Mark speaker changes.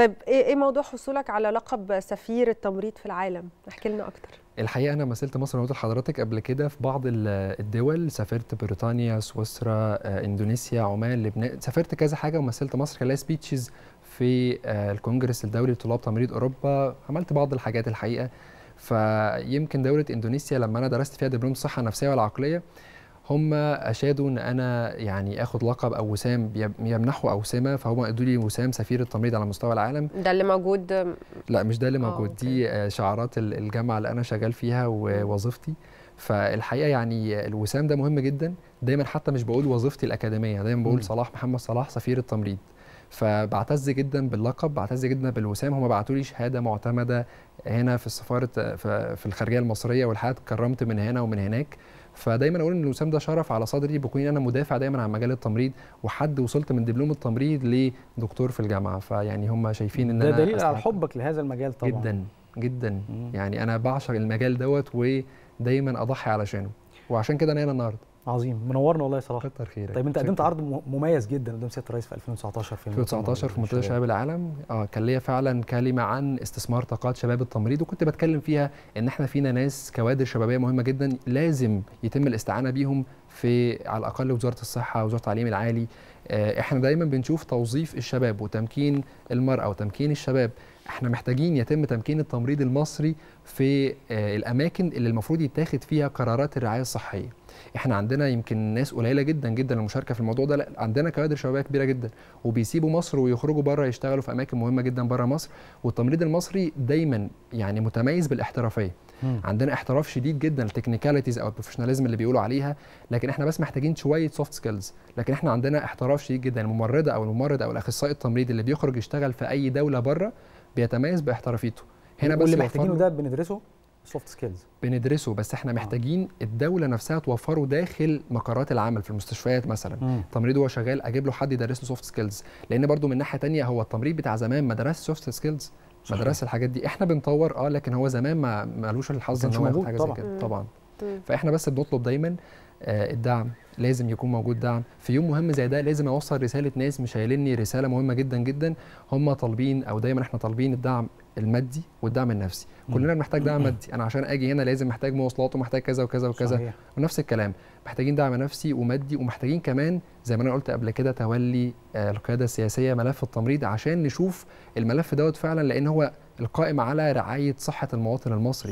Speaker 1: طيب ايه ايه موضوع حصولك على لقب سفير التمريض في العالم؟ احكي لنا اكتر. الحقيقه انا مثلت مصر قلت لحضرتك قبل كده في بعض الدول سافرت بريطانيا، سويسرا، آه، اندونيسيا، عمان، لبنان، سافرت كذا حاجه ومثلت مصر كان سبيتشز في آه، الكونجرس الدولي لطلاب تمريض اوروبا، عملت بعض الحاجات الحقيقه فيمكن دوله اندونيسيا لما انا درست فيها دبلوم الصحه النفسيه والعقليه هم اشادوا ان انا يعني اخد لقب او وسام يمنحه او فهم ادوا لي وسام سفير التمريض على مستوى العالم ده اللي موجود لا مش ده اللي آه، موجود دي آه، شعارات الجامعه اللي انا شغال فيها ووظيفتي فالحقيقه يعني الوسام ده مهم جدا دايما حتى مش بقول وظيفتي الاكاديميه دايما بقول صلاح محمد صلاح سفير التمريض فبعتز جدا باللقب بعتز جدا بالوسام هم بعتوا لي شهاده معتمده هنا في السفاره في الخارجيه المصريه والحقيقه اتكرمت من هنا ومن هناك فدايما اقول ان الوسام ده شرف على صدري بكون انا مدافع دايما عن مجال التمريض وحد وصلت من دبلوم التمريض لدكتور في الجامعه فيعني هم شايفين ان ده انا ده دليل على حبك لهذا المجال طبعا جدا جدا مم. يعني انا بعشق المجال دوت ودايما اضحي علشانه وعشان كده انا هنا النهارده عظيم منورنا والله يا صلاح كتر خيرك طيب انت قدمت عرض مميز جدا قدام سياده الرئيس في 2019 في 2019 في منتدى شباب العالم اه كان ليا فعلا كلمه عن استثمار طاقات شباب التمريض وكنت بتكلم فيها ان احنا فينا ناس كوادر شبابيه مهمه جدا لازم يتم الاستعانه بيهم في على الاقل وزاره الصحه وزاره التعليم العالي آه، احنا دايما بنشوف توظيف الشباب وتمكين المراه وتمكين الشباب احنا محتاجين يتم تمكين التمريض المصري في آه، الاماكن اللي المفروض يتاخد فيها قرارات الرعايه الصحيه احنا عندنا يمكن ناس قليله جدا جدا المشاركه في الموضوع ده لا عندنا كوادر شبابيه كبيره جدا وبيسيبوا مصر ويخرجوا بره يشتغلوا في اماكن مهمه جدا بره مصر والتمريض المصري دايما يعني متميز بالاحترافيه مم. عندنا احتراف شديد جدا التكنيكاليتيز او البروفيشناليزم اللي بيقولوا عليها لكن احنا بس محتاجين شويه سوفت سكيلز لكن احنا عندنا احتراف شديد جدا الممرضه او الممرض او الاخصائي التمريض اللي بيخرج يشتغل في اي دوله بره بيتميز باحترافيته هنا بس واللي محتاجينه ده بندرسه سوفت سكيلز بندرسه بس احنا آه. محتاجين الدوله نفسها توفره داخل مقرات العمل في المستشفيات مثلا مم. التمريض وهو شغال اجيب له حد يدرس له سوفت سكيلز لان برده من ناحيه ثانيه هو التمريض بتاع زمان ما درسش سوفت سكيلز مدرسه الحاجات دي احنا بنطور اه لكن هو زمان ما مالوش الحظ ان هو ياخد حاجه زي كده طبعا فاحنا بس بنطلب دايما آه، الدعم لازم يكون موجود دعم في يوم مهم زي ده لازم اوصل رساله ناس مش هيلني رساله مهمه جدا جدا هم طالبين او دايما احنا طالبين الدعم المادي والدعم النفسي كلنا محتاج دعم مادي انا عشان اجي هنا لازم محتاج مواصلات ومحتاج كذا وكذا وكذا صحيح. ونفس الكلام محتاجين دعم نفسي ومادي ومحتاجين كمان زي ما انا قلت قبل كده تولي آه، القياده السياسيه ملف التمريض عشان نشوف الملف دوت فعلا لان هو القائم على رعايه صحه المواطن المصري